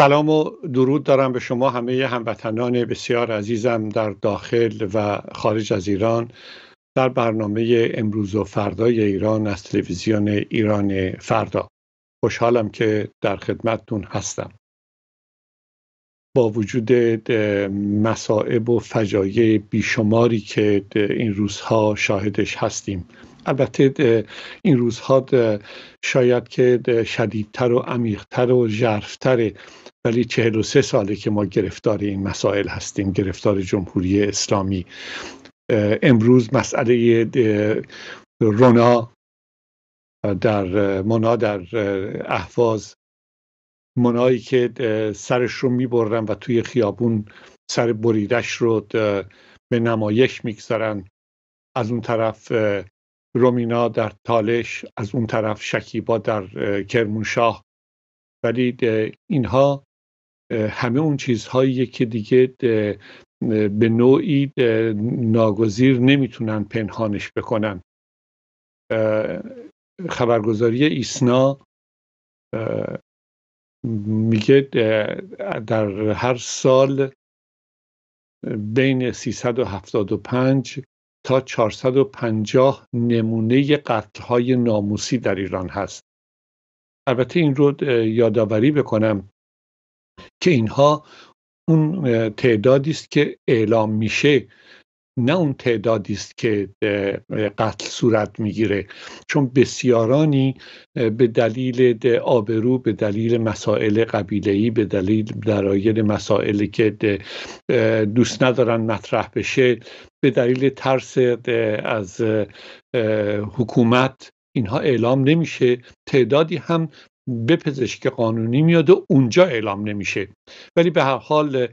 سلام و درود دارم به شما همه هموطنان بسیار عزیزم در داخل و خارج از ایران در برنامه امروز و فردای ایران از تلویزیون ایران فردا خوشحالم که در خدمتتون هستم با وجود مصائب و فجایع بیشماری که این روزها شاهدش هستیم البته این روزها شاید که شدیدتر و عمیقتر و جرفتره ولی سه ساله که ما گرفتار این مسائل هستیم گرفتار جمهوری اسلامی امروز مسئله رونا در منا در احواز منایی که سرش رو میبرن و توی خیابون سر بریدش رو به نمایش میگذارن از اون طرف رومینا در تالش از اون طرف شکیبا در کرمونشاه ولی اینها همه اون چیزهایی که دیگه به نوعی ناگزیر نمیتونن پنهانش بکنن خبرگزاری ایسنا میگه در هر سال بین 375 تا 450 نمونه قتلهای ناموسی در ایران هست البته این رو یادآوری بکنم که اینها اون تعدادی است که اعلام میشه نه اون تعدادی است که قتل صورت میگیره چون بسیارانی به دلیل آبرو به دلیل مسائل ای به دلیل درایل مسائلی که دوست ندارن مطرح بشه به دلیل ترس از حکومت اینها اعلام نمیشه تعدادی هم به پزشک قانونی میاد و اونجا اعلام نمیشه ولی به هر حال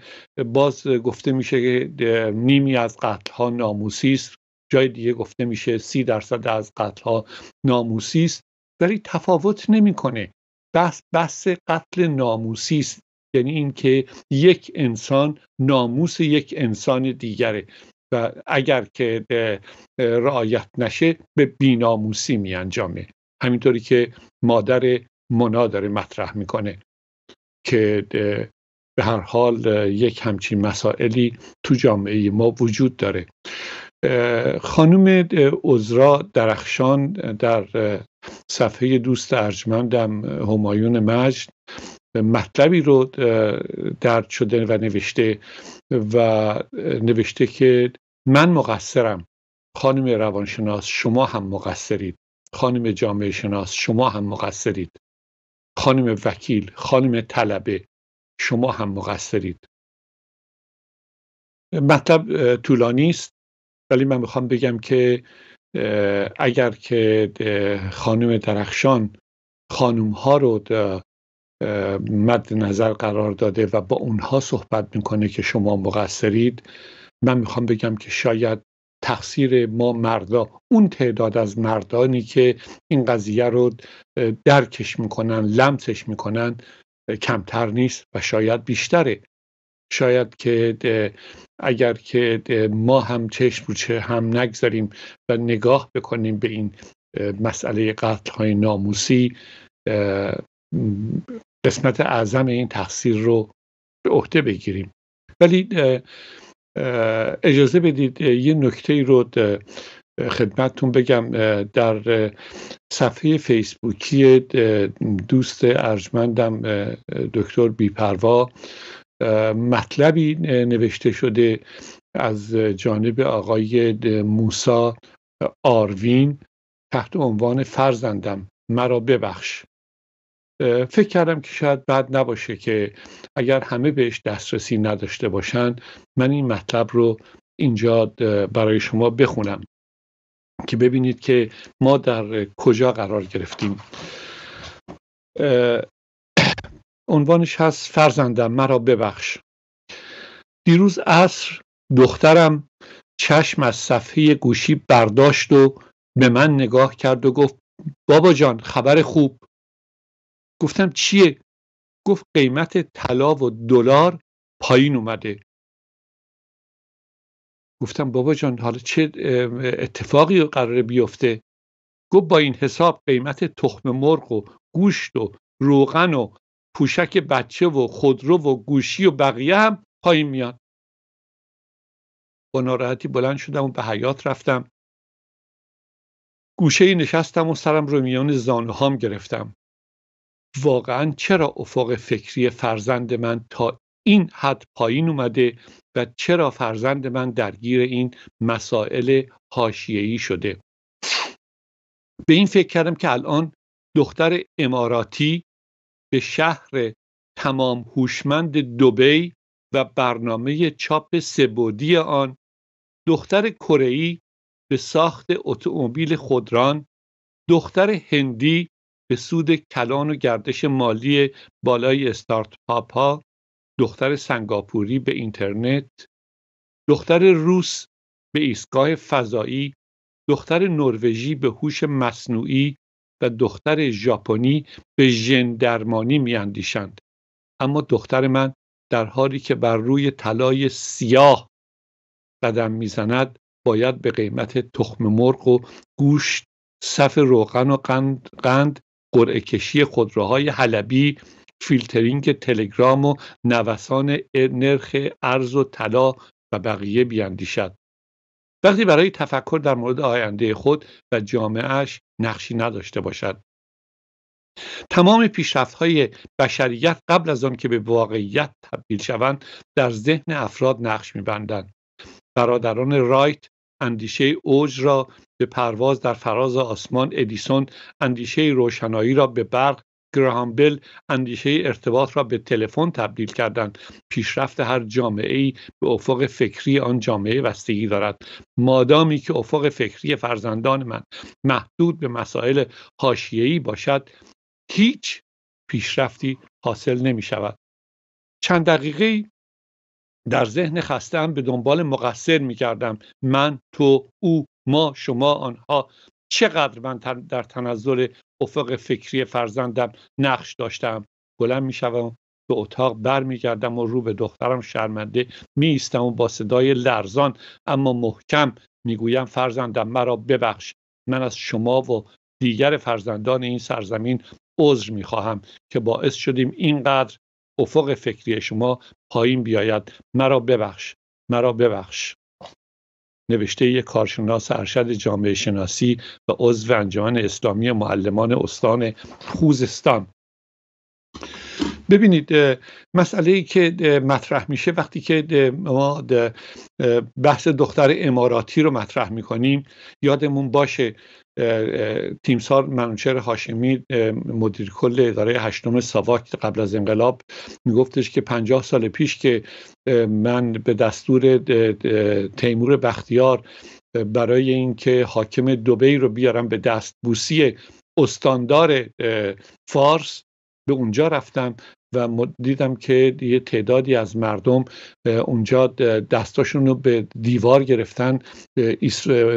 باز گفته میشه که نیمی از قتل ها ناموسی است جای دیگه گفته میشه سی درصد از قتل ها ناموسی است ولی تفاوت نمیکنه بس بس قتل ناموسی است یعنی اینکه یک انسان ناموس یک انسان دیگره و اگر که رعایت نشه به بیناموسی می همینطوری که مادر مونا داره مطرح میکنه که به هر حال یک همچین مسائلی تو جامعه ما وجود داره خانم عذرا درخشان در صفحه دوست ارجمندم همایون مجد مطلبی رو درد شده و نوشته و نوشته که من مقصرم خانم روانشناس شما هم مقصرید خانم جامعه شناس شما هم مقصرید خانم وکیل خانم طلبه شما هم مقصرید مطلب طولانی است ولی من میخوام بگم که اگر که خانم درخشان خانم ها رو مد نظر قرار داده و با اونها صحبت میکنه که شما مقصرید من میخوام بگم که شاید تقصیر ما مردا اون تعداد از مردانی که این قضیه رو درکش میکنن لمسش میکنن کمتر نیست و شاید بیشتره شاید که اگر که ما هم چشم رو هم نگذاریم و نگاه بکنیم به این مسئله قتل های ناموسی قسمت اعظم این تقصیر رو به عهده بگیریم ولی اجازه بدید یه نکته ای رو خدمتتون بگم در صفحه فیسبوکی دوست ارجمندم دکتر بیپروا مطلبی نوشته شده از جانب آقای موسا آروین تحت عنوان فرزندم مرا ببخش فکر کردم که شاید بد نباشه که اگر همه بهش دسترسی نداشته باشن من این مطلب رو اینجا برای شما بخونم که ببینید که ما در کجا قرار گرفتیم عنوانش هست فرزندم مرا ببخش دیروز عصر دخترم چشم از صفحه گوشی برداشت و به من نگاه کرد و گفت بابا جان خبر خوب گفتم چیه گفت قیمت طلا و دلار پایین اومده گفتم بابا جان حالا چه اتفاقی قراره بیفته گفت با این حساب قیمت تخم مرغ و گوشت و روغن و پوشک بچه و خودرو و گوشی و بقیه هم پایین میاد با ناراحتی بلند شدم و به حیات رفتم گوشه نشستم و سرم رو میان زانوهام گرفتم واقعا چرا افق فکری فرزند من تا این حد پایین اومده و چرا فرزند من درگیر این مسائل حاشیه‌ای شده به این فکر کردم که الان دختر اماراتی به شهر تمام هوشمند دبی و برنامه چاپ سبودی آن دختر کره‌ای به ساخت اتومبیل خودران دختر هندی به سود کلان و گردش مالی بالای استارت پاپ دختر سنگاپوری به اینترنت دختر روس به ایستگاه فضایی دختر نروژی به هوش مصنوعی و دختر ژاپنی به ژن درمانی میاندیشند اما دختر من در حالی که بر روی طلای سیاه قدم میزند باید به قیمت تخم مرغ و گوشت صف روغن و قند, قند قرعه کشی خودروهای حلبی فیلترینگ تلگرام و نوسان نرخ ارز و طلا و بقیه بیاندیشد وقتی برای تفکر در مورد آینده خود و جامعهش نقشی نداشته باشد تمام های بشریت قبل از آن که به واقعیت تبدیل شوند در ذهن افراد نقش می‌بندند برادران رایت اندیشه اوج را به پرواز در فراز آسمان ادیسون اندیشه روشنایی را به برق گراهامبل اندیشه ارتباط را به تلفن تبدیل کردند پیشرفت هر جامعه ای به افق فکری آن جامعه وستگی دارد مادامی که افق فکری فرزندان من محدود به مسائل حاشیه‌ای باشد هیچ پیشرفتی حاصل نمی شود چند دقیقه در ذهن خستم به دنبال مقصر می کردم من تو او ما شما آنها چقدر من در تنظر افق فکری فرزندم نقش داشتم بلند می به اتاق بر می و رو به دخترم شرمنده می ایستم و با صدای لرزان اما محکم می گویم فرزندم مرا ببخش من از شما و دیگر فرزندان این سرزمین عذر می خواهم که باعث شدیم اینقدر افق فکری شما پایین بیاید مرا ببخش مرا ببخش نوشته یک کارشناس ارشد جامعه شناسی و عضو انجمن اسلامی معلمان استان خوزستان ببینید مسئله ای که مطرح میشه وقتی که ما بحث دختر اماراتی رو مطرح میکنیم یادمون باشه تیمسار منوچهر هاشمی مدیر کل اداره هشتم ساواک قبل از انقلاب میگفتش که پنجاه سال پیش که من به دستور تیمور بختیار برای اینکه حاکم دوبی رو بیارم به دستبوسی استاندار فارس به اونجا رفتم و دیدم که یه تعدادی از مردم اونجا دستاشون رو به دیوار گرفتن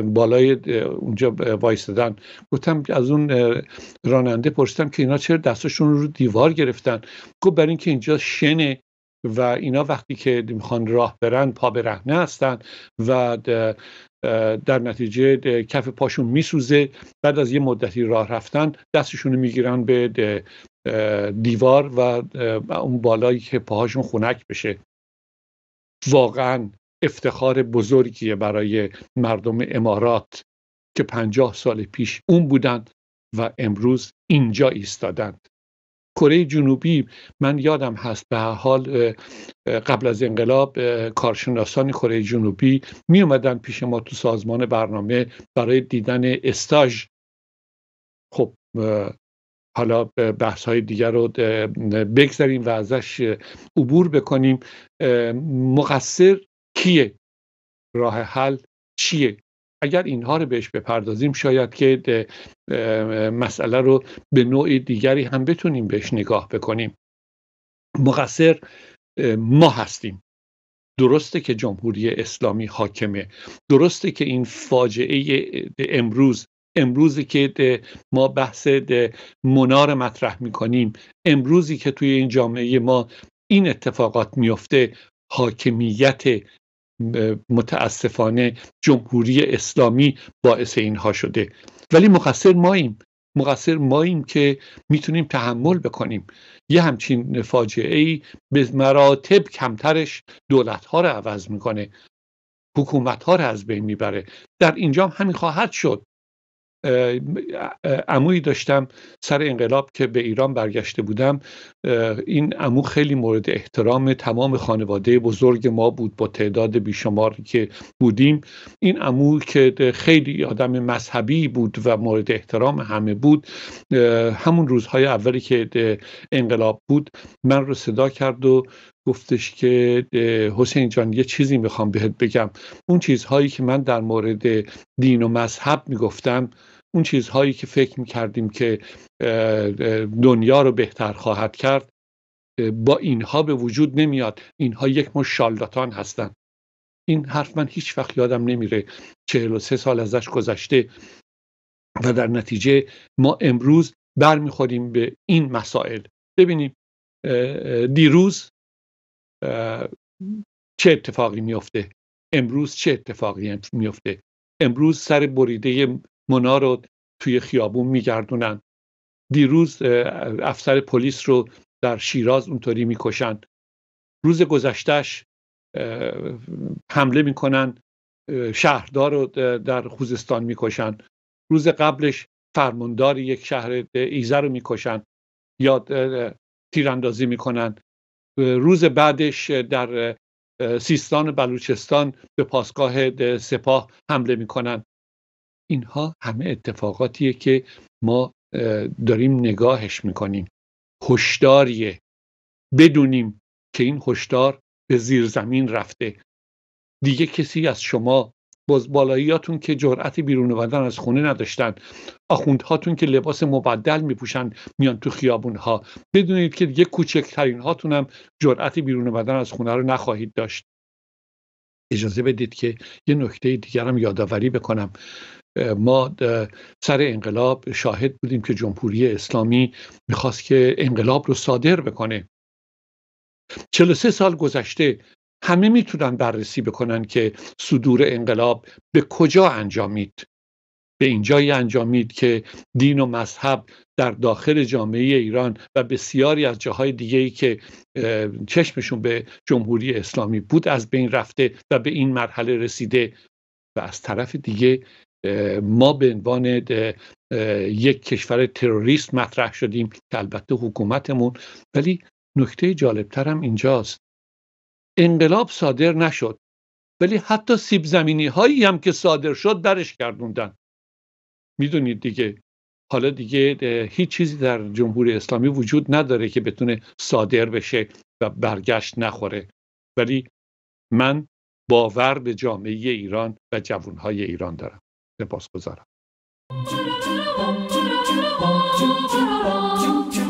بالای اونجا وایستدن گفتم از اون راننده پرسیدم که اینا چرا دستاشون رو دیوار گرفتن گفت بر اینکه اینجا شنه و اینا وقتی که میخوان راه برن پا به رهنه هستن و در نتیجه کف پاشون میسوزه بعد از یه مدتی راه رفتن دستشون رو میگیرن به دیوار و اون بالایی که پاهاشون خونک بشه واقعا افتخار بزرگیه برای مردم امارات که پنجاه سال پیش اون بودند و امروز اینجا ایستادند کره جنوبی من یادم هست به حال قبل از انقلاب کارشناسان کره جنوبی می اومدن پیش ما تو سازمان برنامه برای دیدن استاج خب حالا بحث های دیگر رو بگذاریم و ازش عبور بکنیم مقصر کیه راه حل چیه اگر اینها رو بهش بپردازیم شاید که مسئله رو به نوع دیگری هم بتونیم بهش نگاه بکنیم مقصر ما هستیم درسته که جمهوری اسلامی حاکمه درسته که این فاجعه امروز امروزی که ما بحث منار مطرح میکنیم امروزی که توی این جامعه ما این اتفاقات میفته حاکمیت متاسفانه جمهوری اسلامی باعث اینها شده ولی مقصر ماییم مقصر ماییم که میتونیم تحمل بکنیم یه همچین فاجعه ای به مراتب کمترش دولت ها رو عوض میکنه حکومت ها رو از بین میبره در اینجا همین خواهد شد عمویی داشتم سر انقلاب که به ایران برگشته بودم این عمو خیلی مورد احترام تمام خانواده بزرگ ما بود با تعداد بیشماری که بودیم این عمو که خیلی آدم مذهبی بود و مورد احترام همه بود همون روزهای اولی که انقلاب بود من رو صدا کرد و گفتش که حسین جان یه چیزی میخوام بهت بگم اون چیزهایی که من در مورد دین و مذهب میگفتم اون چیزهایی که فکر میکردیم که دنیا رو بهتر خواهد کرد با اینها به وجود نمیاد اینها یک مش هستند هستن این حرف من هیچ وقت یادم نمیره چهل و سه سال ازش گذشته و در نتیجه ما امروز برمیخوریم به این مسائل ببینیم دیروز چه اتفاقی میفته امروز چه اتفاقی میفته امروز سر بریده مونا رو توی خیابون میگردونن دیروز افسر پلیس رو در شیراز اونطوری میکشن روز گذشتهش حمله میکنن شهردار رو در خوزستان میکشن روز قبلش فرماندار یک شهر ایزه رو میکشن یا تیراندازی میکنن روز بعدش در سیستان و بلوچستان به پاسگاه سپاه حمله میکنن اینها همه اتفاقاتیه که ما داریم نگاهش میکنیم هشداریه بدونیم که این هشدار به زیر زمین رفته دیگه کسی از شما بالاییاتون که جرأت بیرون اومدن از خونه نداشتن آخوندهاتون که لباس مبدل میپوشن میان تو خیابون بدونید که دیگه کوچکترین هاتون هم جرأت بیرون اومدن از خونه رو نخواهید داشت اجازه بدید که یه نکته دیگر هم یادآوری بکنم ما سر انقلاب شاهد بودیم که جمهوری اسلامی میخواست که انقلاب رو صادر بکنه 43 سال گذشته همه میتونن بررسی بکنن که صدور انقلاب به کجا انجامید به اینجایی انجامید که دین و مذهب در داخل جامعه ایران و بسیاری از جاهای دیگهی که چشمشون به جمهوری اسلامی بود از بین رفته و به این مرحله رسیده و از طرف دیگه ما به عنوان یک کشور تروریست مطرح شدیم که البته حکومتمون ولی نکته جالبتر هم اینجاست انقلاب صادر نشد ولی حتی سیب زمینی هایی هم که صادر شد درش گردوندن میدونید دیگه حالا دیگه هیچ چیزی در جمهوری اسلامی وجود نداره که بتونه صادر بشه و برگشت نخوره ولی من باور به جامعه ایران و جوانهای ایران دارم سپاس گذارم